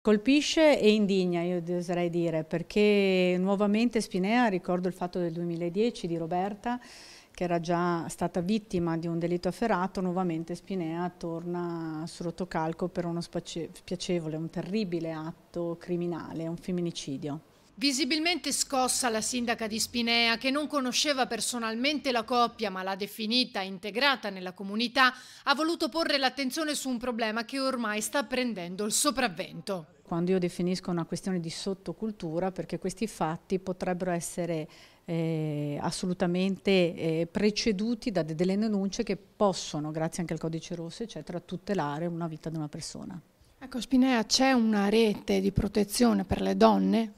Colpisce e indigna, io oserei dire, perché nuovamente Spinea, ricordo il fatto del 2010 di Roberta, che era già stata vittima di un delitto afferrato, nuovamente Spinea torna su Rotocalco per uno spiacevole, un terribile atto criminale, un femminicidio. Visibilmente scossa la sindaca di Spinea, che non conosceva personalmente la coppia ma l'ha definita integrata nella comunità, ha voluto porre l'attenzione su un problema che ormai sta prendendo il sopravvento quando io definisco una questione di sottocultura perché questi fatti potrebbero essere eh, assolutamente eh, preceduti da delle denunce che possono, grazie anche al codice rosso, eccetera, tutelare una vita di una persona. Ecco, Spinea, c'è una rete di protezione per le donne?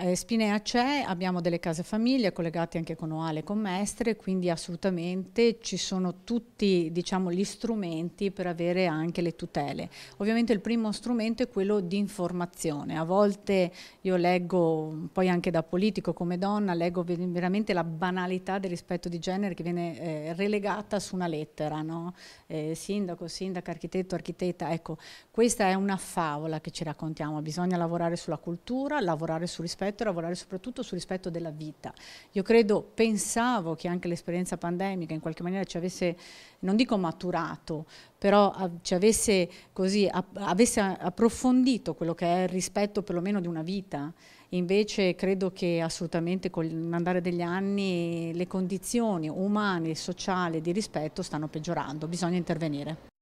Eh, Spinea c'è, abbiamo delle case famiglie collegate anche con Oale e con Mestre, quindi assolutamente ci sono tutti diciamo, gli strumenti per avere anche le tutele. Ovviamente il primo strumento è quello di informazione. A volte io leggo, poi anche da politico come donna, leggo veramente la banalità del rispetto di genere che viene eh, relegata su una lettera, no? eh, sindaco, sindaca, architetto, architetta. Ecco, questa è una favola che ci raccontiamo, bisogna lavorare sulla cultura, lavorare sul rispetto rispetto e lavorare soprattutto sul rispetto della vita. Io credo, pensavo che anche l'esperienza pandemica in qualche maniera ci avesse, non dico maturato, però ci avesse, così, avesse approfondito quello che è il rispetto perlomeno di una vita. Invece credo che assolutamente con l'andare degli anni le condizioni umane e sociali di rispetto stanno peggiorando, bisogna intervenire.